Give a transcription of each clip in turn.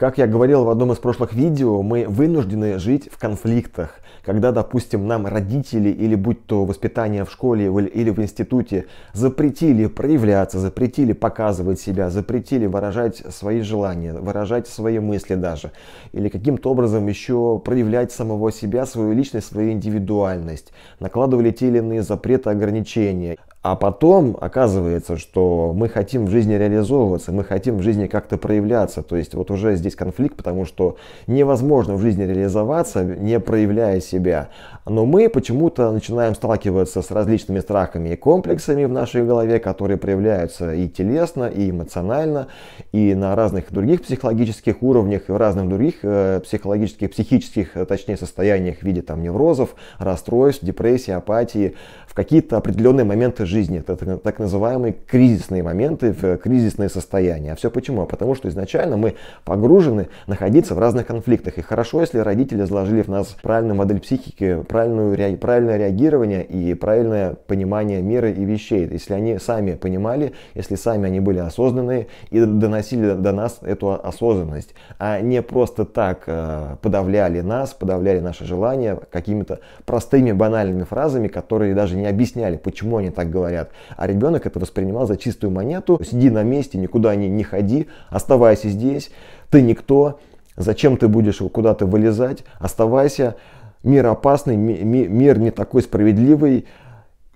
Как я говорил в одном из прошлых видео, мы вынуждены жить в конфликтах. Когда, допустим, нам родители или будь то воспитание в школе или в институте запретили проявляться, запретили показывать себя, запретили выражать свои желания, выражать свои мысли даже. Или каким-то образом еще проявлять самого себя, свою личность, свою индивидуальность. Накладывали те или иные запреты, ограничения. А потом оказывается, что мы хотим в жизни реализовываться, мы хотим в жизни как-то проявляться. То есть вот уже здесь конфликт, потому что невозможно в жизни реализоваться, не проявляя себя. Но мы почему-то начинаем сталкиваться с различными страхами и комплексами в нашей голове, которые проявляются и телесно, и эмоционально, и на разных других психологических уровнях, и в разных других э, психологических, психических, э, точнее, состояниях в виде там неврозов, расстройств, депрессии, апатии, в какие-то определенные моменты жизни. Это так называемые кризисные моменты, э, кризисные состояния. А все почему? А потому что изначально мы погружены находиться в разных конфликтах. И хорошо, если родители заложили в нас правильную модель психики, правильную, правильное реагирование и правильное понимание мира и вещей. Если они сами понимали, если сами они были осознанные и доносили до нас эту осознанность, а не просто так э, подавляли нас, подавляли наши желания какими-то простыми банальными фразами, которые даже не объясняли, почему они так говорят говорят. А ребенок это воспринимал за чистую монету. Сиди на месте, никуда не, не ходи, оставайся здесь, ты никто, зачем ты будешь куда-то вылезать, оставайся, мир опасный, ми, ми, мир не такой справедливый.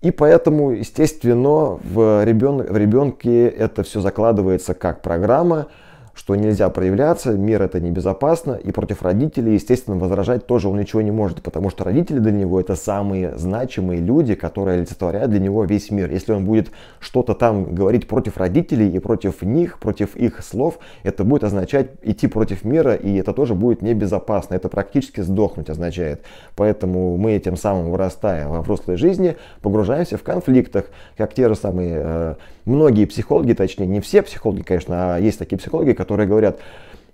И поэтому, естественно, в, ребен, в ребенке это все закладывается как программа, что нельзя проявляться, мир это небезопасно, и против родителей, естественно, возражать тоже он ничего не может, потому что родители для него это самые значимые люди, которые олицетворяют для него весь мир. Если он будет что-то там говорить против родителей и против них, против их слов, это будет означать идти против мира, и это тоже будет небезопасно. Это практически сдохнуть означает. Поэтому мы тем самым вырастая во взрослой жизни, погружаемся в конфликтах, как те же самые, э, многие психологи, точнее, не все психологи, конечно, а есть такие психологи, которые которые говорят,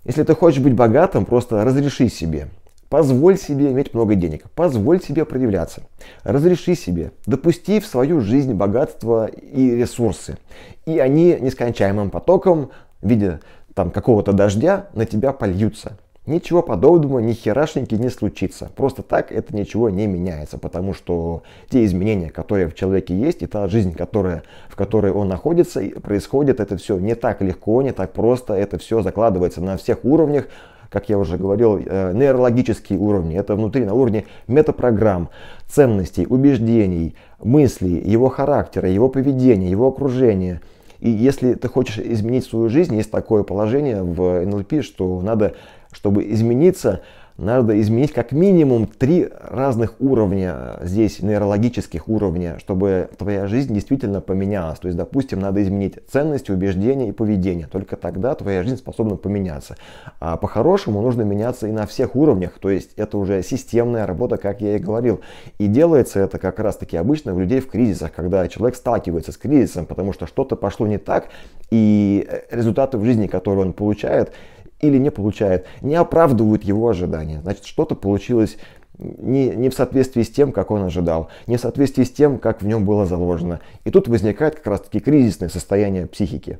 если ты хочешь быть богатым, просто разреши себе. Позволь себе иметь много денег, позволь себе проявляться, разреши себе, допусти в свою жизнь богатство и ресурсы, и они нескончаемым потоком в виде там какого-то дождя на тебя польются. Ничего подобного ни херашники не случится. Просто так это ничего не меняется, потому что те изменения, которые в человеке есть, и та жизнь, которая, в которой он находится, происходит это все не так легко, не так просто, это все закладывается на всех уровнях, как я уже говорил, э, нейрологические уровни. Это внутри, на уровне метапрограмм, ценностей, убеждений, мыслей, его характера, его поведения, его окружения – и если ты хочешь изменить свою жизнь, есть такое положение в НЛП, что надо, чтобы измениться, надо изменить как минимум три разных уровня здесь, нейрологических уровня, чтобы твоя жизнь действительно поменялась. То есть, допустим, надо изменить ценности, убеждения и поведение. Только тогда твоя жизнь способна поменяться. А по-хорошему нужно меняться и на всех уровнях. То есть, это уже системная работа, как я и говорил. И делается это как раз-таки обычно у людей в кризисах, когда человек сталкивается с кризисом, потому что что-то пошло не так, и э, результаты в жизни, которые он получает, или не получает, не оправдывают его ожидания. Значит, что-то получилось не, не в соответствии с тем, как он ожидал, не в соответствии с тем, как в нем было заложено. И тут возникает как раз-таки кризисное состояние психики.